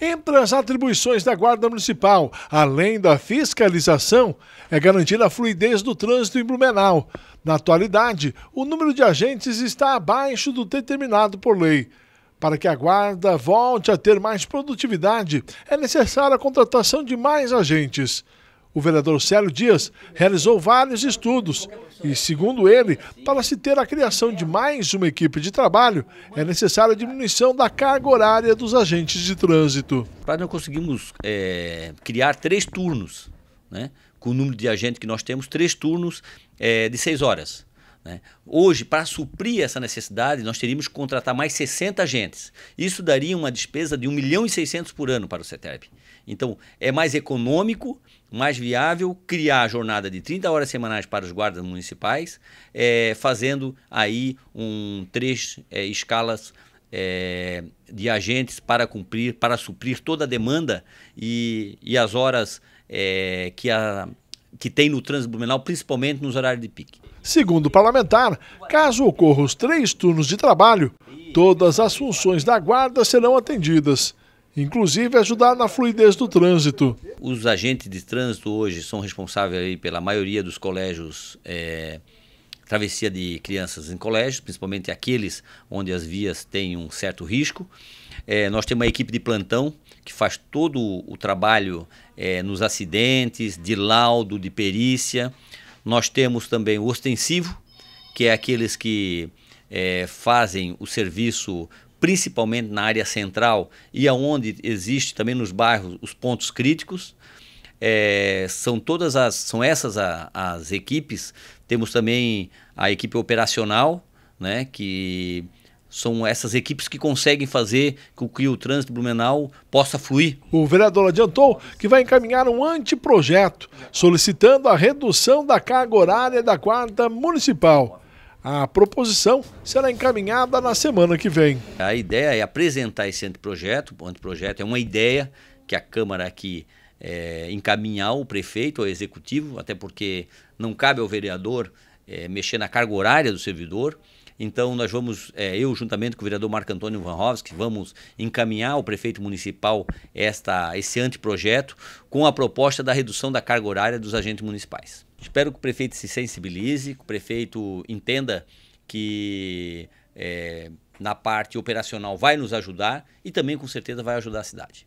Entre as atribuições da Guarda Municipal, além da fiscalização, é garantir a fluidez do trânsito em Blumenau. Na atualidade, o número de agentes está abaixo do determinado por lei. Para que a Guarda volte a ter mais produtividade, é necessária a contratação de mais agentes o vereador Célio Dias realizou vários estudos e, segundo ele, para se ter a criação de mais uma equipe de trabalho, é necessária a diminuição da carga horária dos agentes de trânsito. Para nós conseguimos é, criar três turnos, né? com o número de agentes que nós temos, três turnos é, de seis horas. Né? Hoje, para suprir essa necessidade, nós teríamos que contratar mais 60 agentes. Isso daria uma despesa de 1 milhão e 600 por ano para o CETERB. Então, é mais econômico, mais viável criar a jornada de 30 horas semanais para os guardas municipais, é, fazendo aí um três é, escalas é, de agentes para cumprir, para suprir toda a demanda e, e as horas que a que tem no trânsito Blumenau, principalmente nos horários de pique. Segundo o parlamentar, caso ocorra os três turnos de trabalho, todas as funções da guarda serão atendidas, inclusive ajudar na fluidez do trânsito. Os agentes de trânsito hoje são responsáveis pela maioria dos colégios é, travessia de crianças em colégios, principalmente aqueles onde as vias têm um certo risco. É, nós temos uma equipe de plantão que faz todo o trabalho é, nos acidentes, de laudo, de perícia. Nós temos também o ostensivo, que é aqueles que é, fazem o serviço principalmente na área central e aonde existe também nos bairros os pontos críticos. É, são todas as, são essas a, as equipes. Temos também a equipe operacional, né? Que são essas equipes que conseguem fazer com que o trânsito Blumenau possa fluir. O vereador adiantou que vai encaminhar um anteprojeto solicitando a redução da carga horária da quarta municipal. A proposição será encaminhada na semana que vem. A ideia é apresentar esse anteprojeto. O anteprojeto é uma ideia que a Câmara aqui é, encaminhar o prefeito ao executivo, até porque não cabe ao vereador é, mexer na carga horária do servidor. Então, nós vamos, é, eu juntamente com o vereador Marco Antônio Vanhovski, vamos encaminhar ao prefeito municipal esta, esse anteprojeto com a proposta da redução da carga horária dos agentes municipais. Espero que o prefeito se sensibilize, que o prefeito entenda que é, na parte operacional vai nos ajudar e também, com certeza, vai ajudar a cidade.